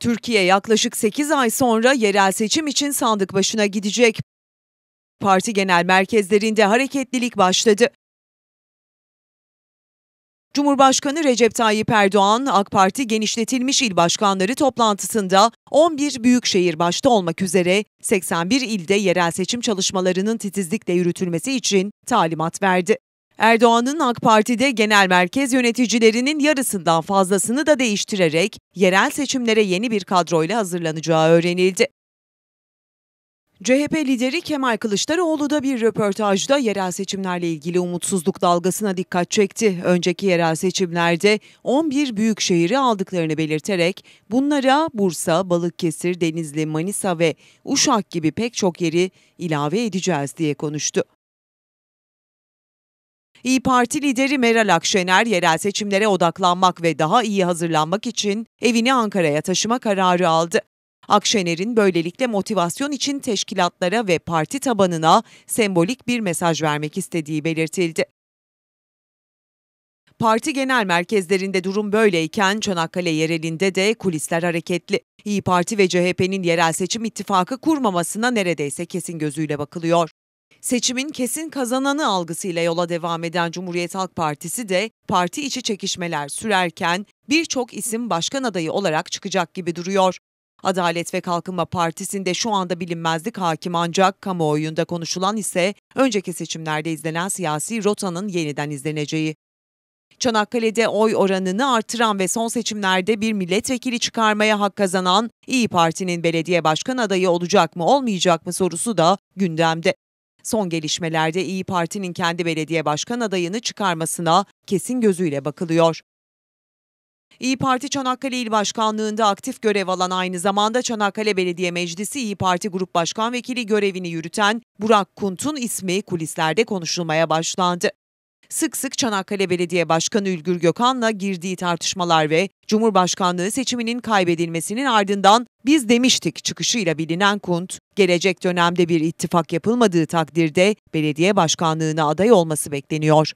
Türkiye yaklaşık 8 ay sonra yerel seçim için sandık başına gidecek. Parti genel merkezlerinde hareketlilik başladı. Cumhurbaşkanı Recep Tayyip Erdoğan, AK Parti genişletilmiş il başkanları toplantısında 11 büyükşehir başta olmak üzere 81 ilde yerel seçim çalışmalarının titizlikle yürütülmesi için talimat verdi. Erdoğan'ın AK Parti'de genel merkez yöneticilerinin yarısından fazlasını da değiştirerek yerel seçimlere yeni bir kadroyla hazırlanacağı öğrenildi. CHP lideri Kemal Kılıçdaroğlu da bir röportajda yerel seçimlerle ilgili umutsuzluk dalgasına dikkat çekti. Önceki yerel seçimlerde 11 büyük şehri aldıklarını belirterek bunlara Bursa, Balıkesir, Denizli, Manisa ve Uşak gibi pek çok yeri ilave edeceğiz diye konuştu. İyi Parti lideri Meral Akşener yerel seçimlere odaklanmak ve daha iyi hazırlanmak için evini Ankara'ya taşıma kararı aldı. Akşener'in böylelikle motivasyon için teşkilatlara ve parti tabanına sembolik bir mesaj vermek istediği belirtildi. Parti genel merkezlerinde durum böyleyken Çanakkale yerelinde de kulisler hareketli. İyi Parti ve CHP'nin yerel seçim ittifakı kurmamasına neredeyse kesin gözüyle bakılıyor seçimin kesin kazananı algısıyla yola devam eden Cumhuriyet Halk Partisi de parti içi çekişmeler sürerken birçok isim başkan adayı olarak çıkacak gibi duruyor. Adalet ve Kalkınma Partisi'nde şu anda bilinmezlik hakim ancak kamuoyunda konuşulan ise önceki seçimlerde izlenen siyasi rotanın yeniden izleneceği. Çanakkale'de oy oranını artıran ve son seçimlerde bir milletvekili çıkarmaya hak kazanan İyi Parti'nin belediye başkan adayı olacak mı olmayacak mı sorusu da gündemde. Son gelişmelerde İyi Parti'nin kendi belediye başkan adayını çıkarmasına kesin gözüyle bakılıyor. İyi Parti Çanakkale İl Başkanlığı'nda aktif görev alan aynı zamanda Çanakkale Belediye Meclisi İyi Parti Grup Başkan Vekili görevini yürüten Burak Kunt'un ismi kulislerde konuşulmaya başlandı sık sık Çanakkale Belediye Başkanı Ülgür Gökhan'la girdiği tartışmalar ve Cumhurbaşkanlığı seçiminin kaybedilmesinin ardından biz demiştik çıkışıyla bilinen Kunt, gelecek dönemde bir ittifak yapılmadığı takdirde belediye başkanlığına aday olması bekleniyor.